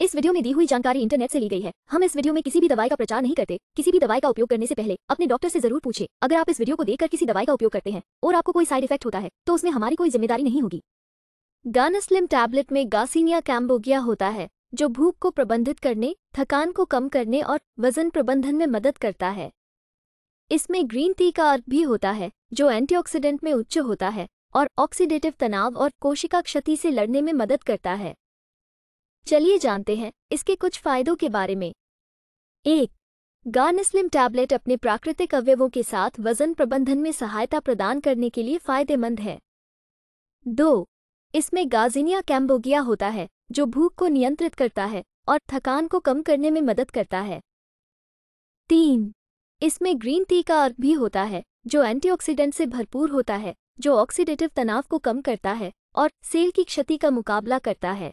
इस वीडियो में दी हुई जानकारी इंटरनेट से ली गई है हम इस वीडियो में किसी भी दवाई का प्रचार नहीं करते किसी भी दवाई का उपयोग करने से पहले अपने डॉक्टर से जरूर पूछे अगर आप इस वीडियो को देखकर किसी दवाई का उपयोग करते हैं और आपको कोई साइड इफेक्ट होता है तो उसमें हमारी कोई जिम्मेदारी नहीं होगी गानस्लिम टैबलेट में गासीनिया कैम्बोगिया होता है जो भूख को प्रबंधित करने थकान को कम करने और वजन प्रबंधन में मदद करता है इसमें ग्रीन टी का अर्थ भी होता है जो एंटीऑक्सीडेंट में उच्च होता है और ऑक्सीडेटिव तनाव और कोशिका क्षति से लड़ने में मदद करता है चलिए जानते हैं इसके कुछ फायदों के बारे में एक गार्निस्लिम टैबलेट अपने प्राकृतिक अवयवों के साथ वजन प्रबंधन में सहायता प्रदान करने के लिए फायदेमंद है दो इसमें गाजिनिया कैम्बोगिया होता है जो भूख को नियंत्रित करता है और थकान को कम करने में मदद करता है तीन इसमें ग्रीन टी का अर्क भी होता है जो एंटीऑक्सीडेंट से भरपूर होता है जो ऑक्सीडेटिव तनाव को कम करता है और सेल की क्षति का मुकाबला करता है